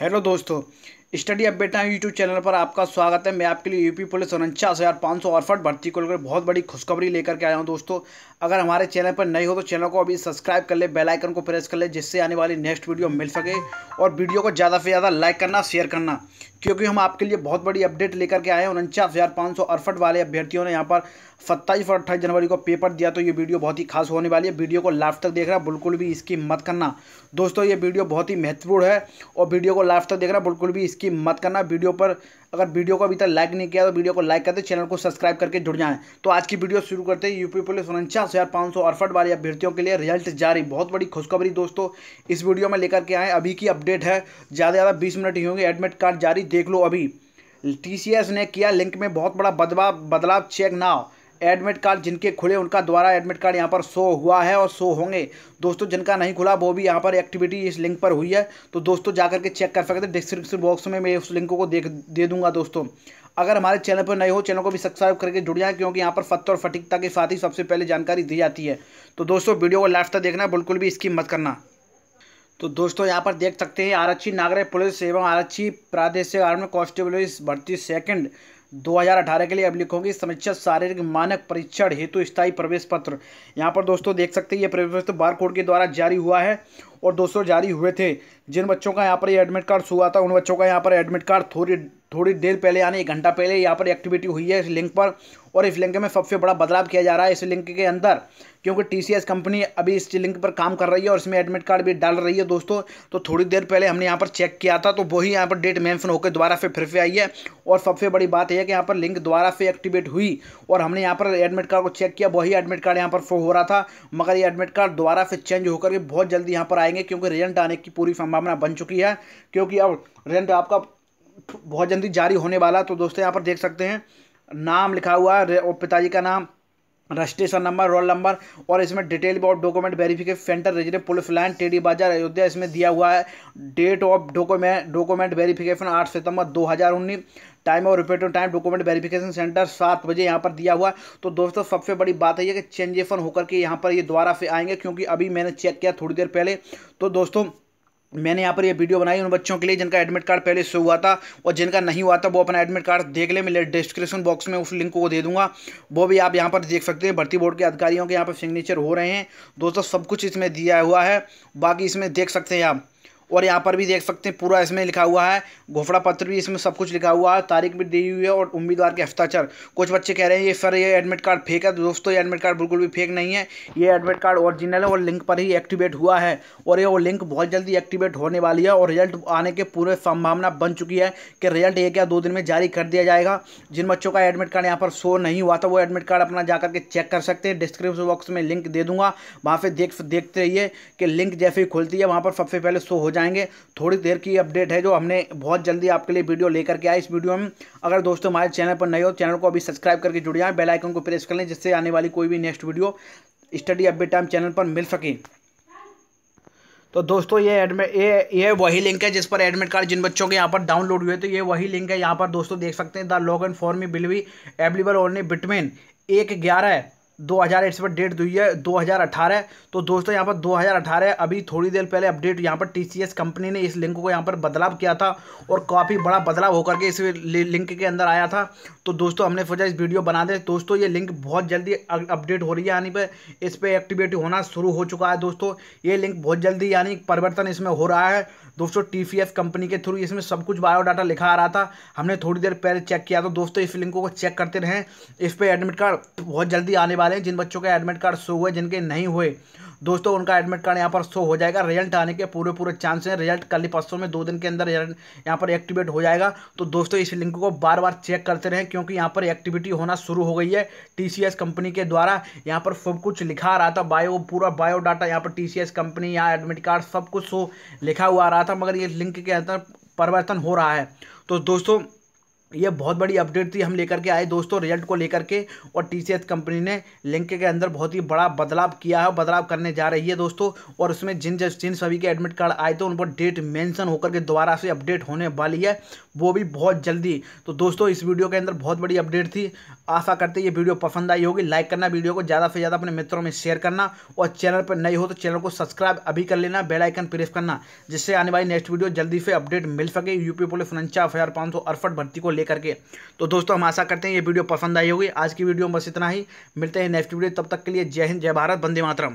hello दोस्तों study update time YouTube channel पर आपका स्वागत है मैं आपके लिए यूपी पुलिस उनचास हज़ार पाँच सौ अड़सठ भर्ती को लेकर बहुत बड़ी खुशखबरी लेकर के आया हूं दोस्तों अगर हमारे चैनल पर नई हो तो चैनल को अभी सब्सक्राइब कर ले बेल आइकन को प्रेस कर ले जिससे आने वाली नेक्स्ट वीडियो मिल सके और वीडियो को ज़्यादा से ज़्यादा लाइक करना शेयर करना क्योंकि हम आपके लिए बहुत बड़ी अपडेट लेकर के आए हैं उनचास हज़ार पाँच सौ अड़सठ वाले अभ्यर्थियों ने यहाँ पर सत्ताईस और अट्ठाईस जनवरी को पेपर दिया तो ये वीडियो बहुत ही खास होने वाली है वीडियो को लास्ट तक देखना बिल्कुल भी इसकी मत करना दोस्तों ये वीडियो बहुत ही महत्वपूर्ण है और वीडियो को लास्ट तक देखना बिल्कुल भी इसकी स्किप मत करना वीडियो पर अगर वीडियो को अभी तक लाइक नहीं किया तो वीडियो को लाइक करते चैनल को सब्सक्राइब करके जुड़ जाएं तो आज की वीडियो शुरू करते हैं यूपी पुलिस उनचास हज़ार पाँच सौ अड़सठ वाले अभ्यर्थियों के लिए रिजल्ट जारी बहुत बड़ी खुशखबरी दोस्तों इस वीडियो में लेकर के आए अभी की अपडेट है ज़्यादा से ज़्यादा बीस मिनट ही होंगे एडमिट कार्ड जारी देख लो अभी टी ने किया लिंक में बहुत बड़ा बदलाव बदलाव चेक नाव एडमिट कार्ड जिनके खुले उनका द्वारा एडमिट कार्ड यहाँ पर शो हुआ है और शो होंगे दोस्तों जिनका नहीं खुला वो भी यहाँ पर एक्टिविटी इस लिंक पर हुई है तो दोस्तों जाकर के चेक कर सकते हैं डिस्क्रिप्शन बॉक्स में मैं उस लिंक को देख दे दूंगा दोस्तों अगर हमारे चैनल पर नए हो चैनल को भी सब्सक्राइब करके जुड़ जाए क्योंकि यहाँ पर फत्त और फटिकता के साथ ही सबसे पहले जानकारी दी जाती है तो दोस्तों वीडियो को लास्ट तक देखना बिल्कुल भी इसकी मत करना तो दोस्तों यहाँ पर देख सकते हैं आरक्षी नागरिक पुलिस एवं आरक्षी प्रादेशिक आर्मी कॉन्स्टेबल भर्ती सेकंड 2018 के लिए अब लिखोगे समीक्षा शारीरिक मानक परीक्षण हेतु स्थायी प्रवेश पत्र यहाँ पर दोस्तों देख सकते हैं ये प्रवेश पत्र बार कोड के द्वारा जारी हुआ है और दोस्तों जारी हुए थे जिन बच्चों का यहाँ पर ये एडमिट कार्ड हुआ था उन बच्चों का यहाँ पर एडमिट कार्ड थोड़ी थोड़ी देर पहले यानी एक घंटा पहले यहाँ पर एक्टिविटी हुई है इस लिंक पर और इस लिंक में सबसे बड़ा बदलाव किया जा रहा है इस लिंक के अंदर क्योंकि टी कंपनी अभी इस लिंक पर काम कर रही है और इसमें एडमिट कार्ड भी डाल रही है दोस्तों तो थोड़ी देर पहले हमने यहाँ पर चेक किया था तो वही यहाँ पर डेट मैंशन होकर दोबारा फिर फिर से आई है और सबसे बड़ी बात है कि यहाँ पर लिंक द्वारा से एक्टिवेट हुई और हमने यहाँ पर एडमिट कार्ड को चेक किया वही एडमिट कार्ड यहाँ पर शो हो रहा था मगर ये एडमिट कार्ड द्वारा से चेंज होकर के बहुत जल्दी यहाँ पर आएंगे क्योंकि रिजल्ट आने की पूरी संभावना बन चुकी है क्योंकि अब रिजल्ट आपका बहुत जल्दी जारी होने वाला तो दोस्तों यहाँ पर देख सकते हैं नाम लिखा हुआ है और पिताजी का नाम रजिस्ट्रेशन नंबर रोल नंबर और इसमें detail about document verification centre resident police line Tedhi Bazar Ayodhya इसमें दिया हुआ है date of document document verification आठ सितंबर 2019 टाइम और repeated time document verification centre सात बजे यहाँ पर दिया हुआ तो दोस्तों सबसे बड़ी बात है कि चेंजेफन होकर के यहाँ पर ये दोबारा से आएंगे क्योंकि अभी मैंने चेक किया थोड़ी देर पहले तो दोस्तों मैंने यहाँ पर ये वीडियो बनाई उन बच्चों के लिए जिनका एडमिट कार्ड पहले से हुआ था और जिनका नहीं हुआ था वो अपना एडमिट कार्ड देख ले मैं डिस्क्रिप्शन बॉक्स में उस लिंक को दे दूंगा वो भी आप यहाँ पर देख सकते हैं भर्ती बोर्ड के अधिकारियों के यहाँ पर सिग्नेचर हो रहे हैं दोस्तों सब कुछ इसमें दिया हुआ है बाकी इसमें देख सकते हैं आप और यहाँ पर भी देख सकते हैं पूरा इसमें लिखा हुआ है घोफड़ा पत्र भी इसमें सब कुछ लिखा हुआ है तारीख भी दी हुई है और उम्मीदवार के हस्ताक्षर कुछ बच्चे कह रहे हैं ये सर ये एडमिट कार्ड फेक है तो दोस्तों ये एडमिट कार्ड बिल्कुल भी फेक नहीं है ये एडमिट कार्ड ओरिजिनल है और लिंक पर ही एक्टिवेट हुआ है और ये वो लिंक बहुत जल्दी एक्टिवेट होने वाली है और रिजल्ट आने के पूरे संभावना बन चुकी है कि रिजल्ट एक या दो दिन में जारी कर दिया जाएगा जिन बच्चों का एडमिट कार्ड यहाँ पर शो नहीं हुआ था वो एडमिट कार्ड अपना जा करके चेक कर सकते हैं डिस्क्रिप्शन बॉक्स में लिंक दे दूंगा वहाँ पर देख देखते रहिए कि लिंक जैसे ही खुलती है वहाँ पर सबसे पहले शो हो जाए बताएंगे थोड़ी देर की अपडेट है जो हमने बहुत जल्दी आपके लिए वीडियो लेकर के आए इस वीडियो में अगर दोस्तों हमारे चैनल पर नए हो चैनल को अभी सब्सक्राइब करके जुड़ जाएँ बेलाइकन को प्रेस कर लें जिससे आने वाली कोई भी next video study update time channel पर मिल सके तो दोस्तों ये एडमिट ये ये वही लिंक है जिस पर एडमिट कार्ड जिन बच्चों के यहाँ पर डाउनलोड हुए तो ये वही लिंक है यहाँ पर दोस्तों देख सकते हैं the log in form will be available only between एक ग्यारह दो हज़ार इस पर डेट दी है दो हज़ार अठारह तो दोस्तों यहाँ पर दो हज़ार अठारह अभी थोड़ी देर पहले अपडेट यहाँ पर टीसीएस कंपनी ने इस लिंक को यहाँ पर बदलाव किया था और काफ़ी बड़ा बदलाव होकर के इस लिंक के अंदर आया था तो दोस्तों हमने सोचा इस वीडियो बना दें दोस्तों ये लिंक बहुत जल्दी अपडेट हो रही है यानी पर इस पर एक्टिवेट होना शुरू हो चुका है दोस्तों ये लिंक बहुत जल्दी यानी परिवर्तन इसमें हो रहा है दोस्तों टी कंपनी के थ्रू इसमें सब कुछ बायोडाटा लिखा आ रहा था हमने थोड़ी देर पहले चेक किया तो दोस्तों इस लिंक को चेक करते रहें इस पर एडमिट कार्ड बहुत जल्दी आने वाला वाले हैं जिन बच्चों के एडमिट कार्ड शो हुए जिनके नहीं हुए दोस्तों उनका एडमिट कार्ड यहाँ पर शो हो जाएगा रिजल्ट आने के पूरे पूरे चांस हैं रिजल्ट कल परसों में दो दिन के अंदर यहाँ पर एक्टिवेट हो जाएगा तो दोस्तों इस लिंक को बार बार चेक करते रहें क्योंकि यहाँ पर एक्टिविटी होना शुरू हो गई है टी कंपनी के द्वारा यहाँ पर सब कुछ लिखा रहा था बायो पूरा बायोडाटा यहाँ पर टी कंपनी यहाँ एडमिट कार्ड सब कुछ शो लिखा हुआ आ रहा था मगर ये लिंक के अंदर परिवर्तन हो रहा है तो दोस्तों ये बहुत बड़ी अपडेट थी हम लेकर के आए दोस्तों रिजल्ट को लेकर के और टी कंपनी ने लिंक के अंदर बहुत ही बड़ा बदलाव किया है बदलाव करने जा रही है दोस्तों और उसमें जिन जिन सभी के एडमिट कार्ड आए थे उन पर डेट मेंशन होकर के दोबारा से अपडेट होने वाली है वो भी बहुत जल्दी तो दोस्तों इस वीडियो के अंदर बहुत बड़ी अपडेट थी आशा करते ये वीडियो पसंद आई होगी लाइक करना वीडियो को ज़्यादा से ज़्यादा अपने मित्रों में शेयर करना और चैनल पर नई हो तो चैनल को सब्सक्राइब अभी कर लेना बेल आइकन प्रेस करना जिससे आने वाली नेक्स्ट वीडियो जल्दी से अपडेट मिल सके यूपी पुलिस उनचास हज़ार पाँच सौ अड़सठ भर्ती को लेकर लेकर के तो दोस्तों हम आशा करते हैं ये वीडियो पसंद आई होगी आज की वीडियो में बस इतना ही मिलते हैं नेक्स्ट वीडियो तब तक के लिए जय हिंद जय भारत बंदे मातरम